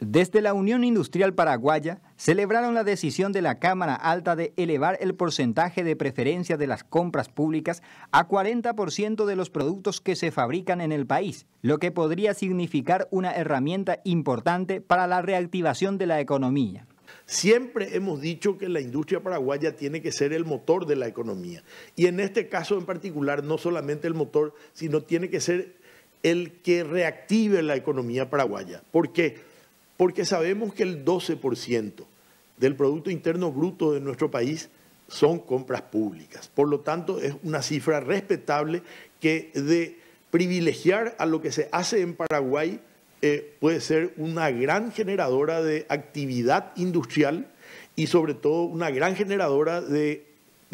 Desde la Unión Industrial Paraguaya celebraron la decisión de la Cámara Alta de elevar el porcentaje de preferencia de las compras públicas a 40% de los productos que se fabrican en el país, lo que podría significar una herramienta importante para la reactivación de la economía. Siempre hemos dicho que la industria paraguaya tiene que ser el motor de la economía y en este caso en particular no solamente el motor, sino tiene que ser el que reactive la economía paraguaya. ¿Por qué? porque sabemos que el 12% del Producto Interno Bruto de nuestro país son compras públicas. Por lo tanto, es una cifra respetable que de privilegiar a lo que se hace en Paraguay eh, puede ser una gran generadora de actividad industrial y sobre todo una gran generadora de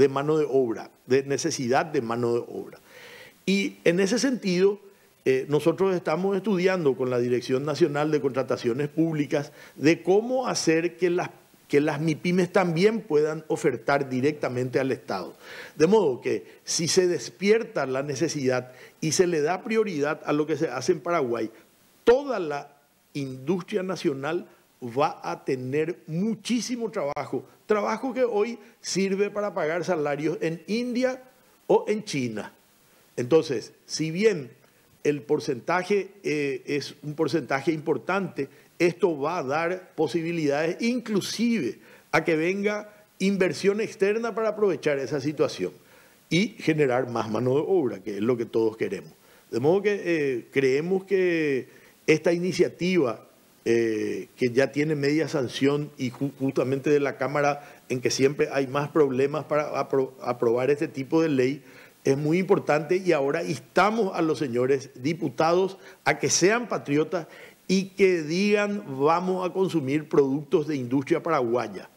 mano de obra, de necesidad de mano de obra. Y en ese sentido, eh, nosotros estamos estudiando con la Dirección Nacional de Contrataciones Públicas de cómo hacer que las, que las MIPIMES también puedan ofertar directamente al Estado. De modo que si se despierta la necesidad y se le da prioridad a lo que se hace en Paraguay, toda la industria nacional va a tener muchísimo trabajo, trabajo que hoy sirve para pagar salarios en India o en China. Entonces, si bien el porcentaje eh, es un porcentaje importante. Esto va a dar posibilidades inclusive a que venga inversión externa para aprovechar esa situación y generar más mano de obra, que es lo que todos queremos. De modo que eh, creemos que esta iniciativa, eh, que ya tiene media sanción y justamente de la Cámara, en que siempre hay más problemas para aprobar este tipo de ley, es muy importante y ahora instamos a los señores diputados a que sean patriotas y que digan vamos a consumir productos de industria paraguaya.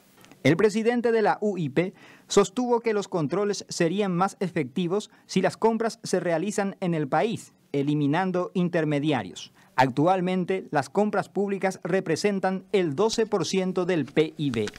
El presidente de la UIP sostuvo que los controles serían más efectivos si las compras se realizan en el país, eliminando intermediarios. Actualmente, las compras públicas representan el 12% del PIB.